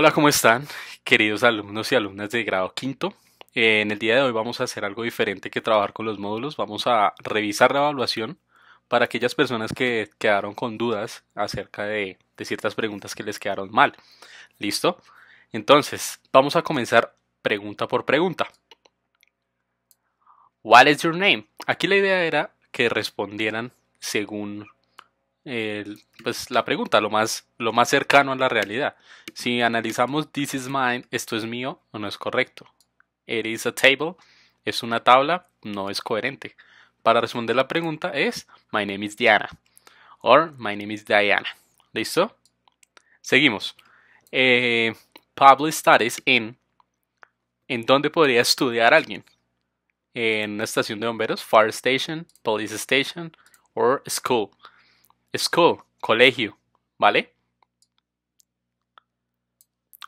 Hola, ¿cómo están, queridos alumnos y alumnas de grado quinto? Eh, en el día de hoy vamos a hacer algo diferente que trabajar con los módulos. Vamos a revisar la evaluación para aquellas personas que quedaron con dudas acerca de, de ciertas preguntas que les quedaron mal. ¿Listo? Entonces, vamos a comenzar pregunta por pregunta. What is your name? Aquí la idea era que respondieran según pues la pregunta, lo más, lo más cercano a la realidad. Si analizamos this is mine, esto es mío, no es correcto. It is a table, es una tabla, no es coherente. Para responder la pregunta es my name is Diana or my name is Diana. ¿Listo? Seguimos. Eh, Pablo studies en en dónde podría estudiar alguien. En una estación de bomberos, fire station, police station or school. School, colegio, ¿vale?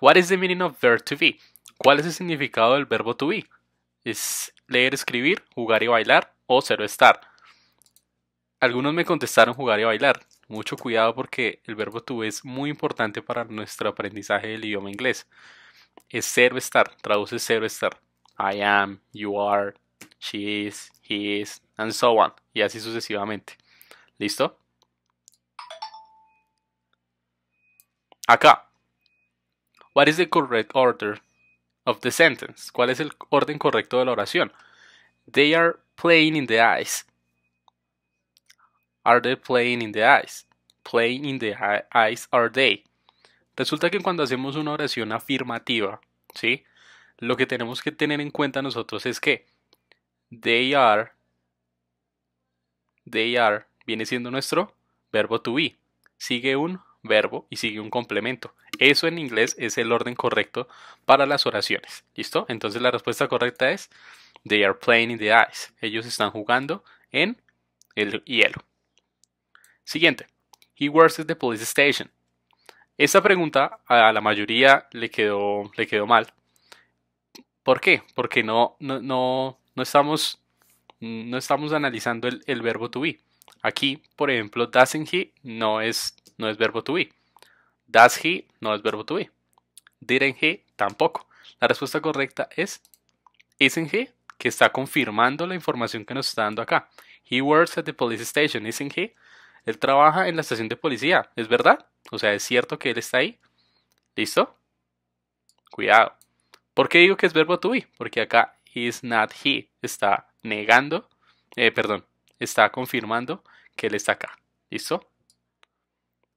What is the meaning of verb to be? ¿Cuál es el significado del verbo to be? ¿Es leer, escribir, jugar y bailar o ser o estar? Algunos me contestaron jugar y bailar. Mucho cuidado porque el verbo to be es muy importante para nuestro aprendizaje del idioma inglés. Es ser o estar, traduce ser o estar. I am, you are, she is, he is, and so on. Y así sucesivamente. ¿Listo? acá. What is the correct order of the sentence? ¿Cuál es el orden correcto de la oración? They are playing in the ice. Are they playing in the ice? Playing in the ice are they. Resulta que cuando hacemos una oración afirmativa, ¿sí? Lo que tenemos que tener en cuenta nosotros es que they are they are viene siendo nuestro verbo to be. Sigue un verbo y sigue un complemento. Eso en inglés es el orden correcto para las oraciones. ¿Listo? Entonces la respuesta correcta es They are playing in the ice. Ellos están jugando en el hielo. Siguiente. He works at the police station. Esta pregunta a la mayoría le quedó, le quedó mal. ¿Por qué? Porque no, no, no, no estamos, no estamos analizando el, el verbo to be. Aquí, por ejemplo, doesn't he no es no es verbo to be. Does he no es verbo to be. Didn't he tampoco. La respuesta correcta es isn't he, que está confirmando la información que nos está dando acá. He works at the police station, isn't he? Él trabaja en la estación de policía, ¿es verdad? O sea, es cierto que él está ahí. ¿Listo? Cuidado. ¿Por qué digo que es verbo to be? Porque acá is not he está negando, eh, perdón, está confirmando que él está acá. ¿Listo?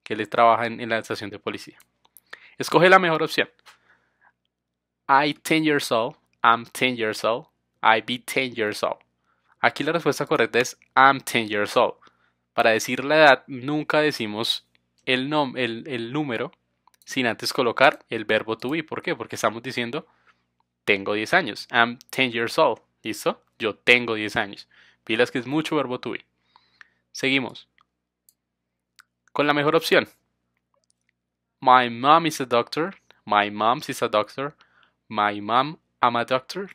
que le trabaja en, la estación de policía. Escoge la mejor opción. I 10 years old, I'm 10 years old, I be 10 years old. Aquí la respuesta correcta es I'm 10 years old. Para decir la edad nunca decimos el, el, el número sin antes colocar el verbo to be. ¿Por qué? Porque estamos diciendo tengo 10 años. I'm 10 years old. ¿Listo? Yo tengo 10 años. Pilas que es mucho verbo to be. Seguimos con la mejor opción. My mom is a doctor. My mom is a doctor. My mom am a doctor.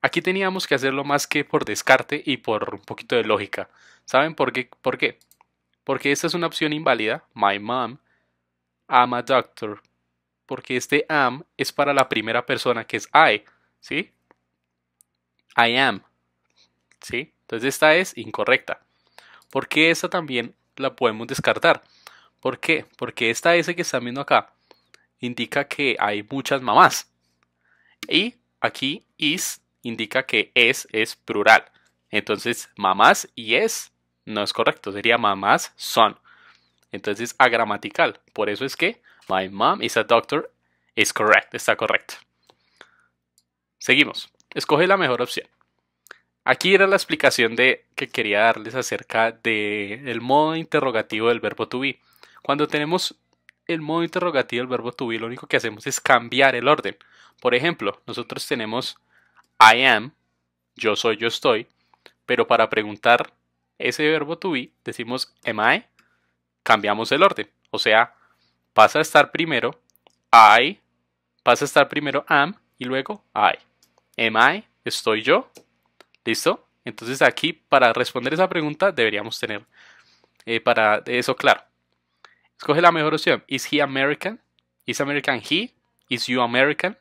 Aquí teníamos que hacerlo más que por descarte y por un poquito de lógica. ¿Saben por qué? ¿Por qué? Porque esta es una opción inválida. My mom am a doctor. Porque este am es para la primera persona que es I. ¿Sí? I am. ¿Sí? Entonces esta es incorrecta. Porque esta también la podemos descartar. ¿Por qué? Porque esta S que están viendo acá indica que hay muchas mamás. Y aquí is indica que es es plural. Entonces, mamás y es no es correcto, sería mamás son. Entonces, agramatical gramatical. Por eso es que my mom is a doctor is correct, está correcto. Seguimos. Escoge la mejor opción. Aquí era la explicación de, que quería darles acerca del el modo interrogativo del verbo to be. Cuando tenemos el modo interrogativo del verbo to be, lo único que hacemos es cambiar el orden. Por ejemplo, nosotros tenemos I am, yo soy, yo estoy, pero para preguntar ese verbo to be, decimos am I, cambiamos el orden. O sea, pasa a estar primero I, pasa a estar primero am y luego I. Am I, estoy yo, ¿Listo? Entonces aquí para responder esa pregunta deberíamos tener eh, para eso claro. Escoge la mejor opción. ¿Is he American? ¿Is American he? ¿Is you American?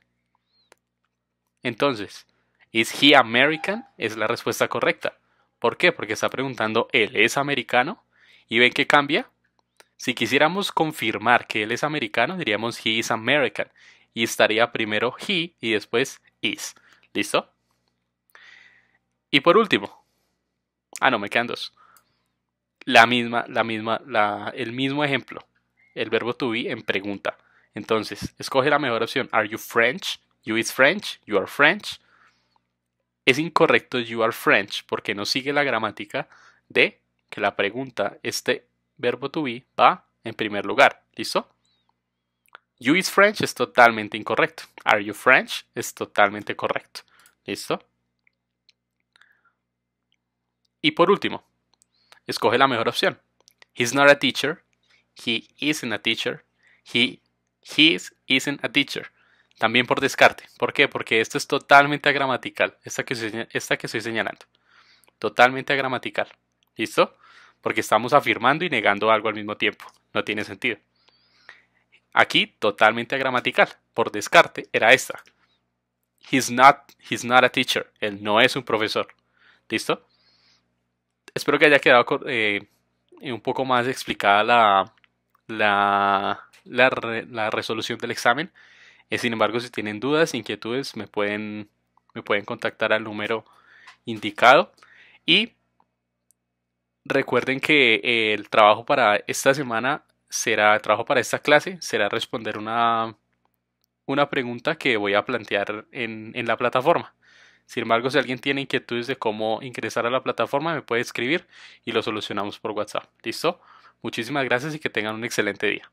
Entonces, ¿is he American? Es la respuesta correcta. ¿Por qué? Porque está preguntando, ¿él es americano? Y ven que cambia. Si quisiéramos confirmar que él es americano, diríamos he is American. Y estaría primero he y después is. ¿Listo? Y por último. Ah, no, me quedan dos. La misma, la misma, el mismo ejemplo. El verbo to be en pregunta. Entonces, escoge la mejor opción. Are you French? You is French. You are French. Es incorrecto you are French porque no sigue la gramática de que la pregunta, este verbo to be va en primer lugar. ¿Listo? You is French es totalmente incorrecto. Are you French es totalmente correcto. ¿Listo? Y por último, escoge la mejor opción. He's not a teacher. He isn't a teacher. He isn't a teacher. También por descarte. ¿Por qué? Porque esto es totalmente gramatical. Esta que, estoy, señalando. Totalmente agramatical, ¿Listo? Porque estamos afirmando y negando algo al mismo tiempo. No tiene sentido. Aquí, totalmente agramatical, Por descarte, era esta. not, he's not a teacher. Él no es un profesor. ¿Listo? Espero que haya quedado eh, eh, un poco más explicada la, la, la, resolución del examen. Eh, sin embargo, si tienen dudas, inquietudes, me pueden, me pueden contactar al número indicado. Y recuerden que el trabajo para esta semana será, el trabajo para esta clase será responder una, una pregunta que voy a plantear en la plataforma. Sin embargo, si alguien tiene inquietudes de cómo ingresar a la plataforma, me puede escribir y lo solucionamos por WhatsApp. ¿Listo? Muchísimas gracias y que tengan un excelente día.